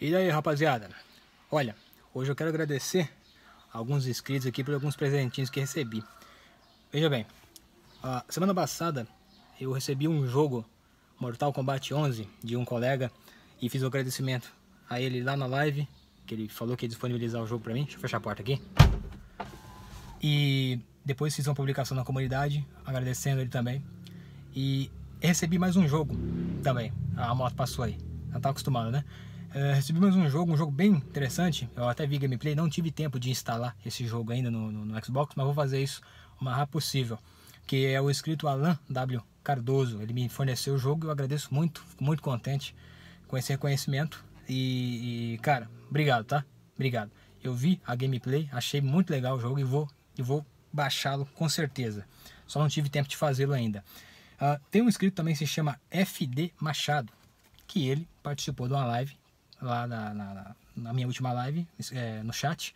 E aí, rapaziada? Olha, hoje eu quero agradecer alguns inscritos aqui por alguns presentinhos que recebi. Veja bem, a semana passada eu recebi um jogo Mortal Kombat 11 de um colega e fiz um agradecimento a ele lá na live, que ele falou que ia disponibilizar o jogo pra mim. Deixa eu fechar a porta aqui. E depois fiz uma publicação na comunidade, agradecendo ele também. E recebi mais um jogo também. A moto passou aí. Não tá acostumado, né? Uh, recebi mais um jogo, um jogo bem interessante. Eu até vi gameplay, não tive tempo de instalar esse jogo ainda no, no, no Xbox, mas vou fazer isso o mais rápido possível. Que é o escrito Alan W. Cardoso. Ele me forneceu o jogo e eu agradeço muito, fico muito contente com esse reconhecimento. E, e, cara, obrigado, tá? Obrigado. Eu vi a gameplay, achei muito legal o jogo e vou, e vou baixá-lo com certeza. Só não tive tempo de fazê-lo ainda. Uh, tem um inscrito também que se chama FD Machado, que ele participou de uma live lá na, na, na minha última live, é, no chat,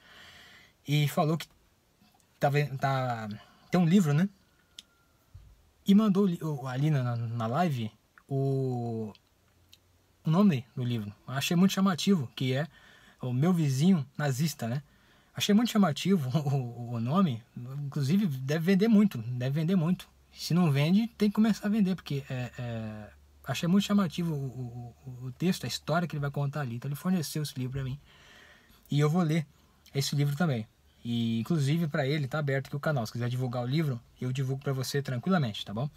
e falou que tá, tá, tem um livro, né? E mandou ali na, na live o, o nome do livro. achei muito chamativo, que é O Meu Vizinho Nazista, né? Achei muito chamativo o, o nome, inclusive deve vender muito, deve vender muito. Se não vende, tem que começar a vender, porque é, é achei muito chamativo o, o, o, texto, a história que ele vai contar ali. Então ele forneceu esse livro para mim. E eu vou ler esse livro também. E inclusive para ele tá aberto aqui o canal. Se quiser divulgar o livro, eu divulgo para você tranquilamente, tá bom?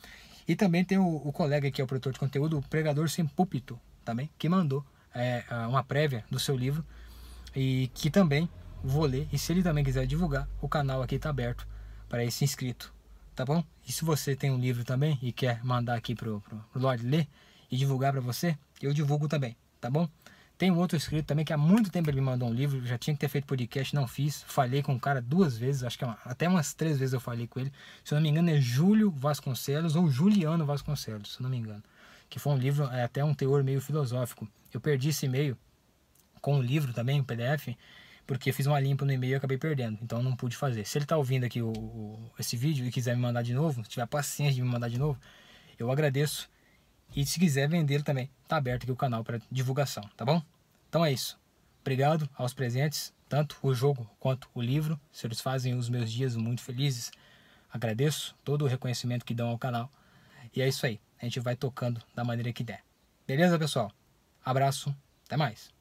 E também tem o, o colega aqui, é o produtor de conteúdo, o Pregador Sem Púlpito, também, que mandou é, uma prévia do seu livro. E que também vou ler. E se ele também quiser divulgar, o canal aqui está aberto para esse inscrito tá bom? E se você tem um livro também e quer mandar aqui pro, pro, Lorde ler e divulgar para você, eu divulgo também, tá bom? Tem um outro escrito também que há muito tempo ele me mandou um livro, já tinha que ter feito podcast, não fiz. Falei com o cara duas vezes, acho que é até umas três vezes eu falei com ele. Se eu não me engano é Júlio Vasconcelos ou Juliano Vasconcelos, se eu não me engano. Que foi um livro, é até um teor meio filosófico. Eu perdi esse e-mail com o livro também, um PDF, porque eu fiz uma limpa no e-mail e acabei perdendo, então não pude fazer. Se ele está ouvindo aqui o, o, esse vídeo e quiser me mandar de novo, se tiver paciência de me mandar de novo, eu agradeço. E se quiser vender também, tá aberto aqui o canal para divulgação, tá bom? Então é isso. Obrigado aos presentes, tanto o jogo quanto o livro. Se eles fazem os meus dias muito felizes. Agradeço todo o reconhecimento que dão ao canal. E é isso aí. A gente vai tocando da maneira que der. Beleza, pessoal? Abraço. Até mais.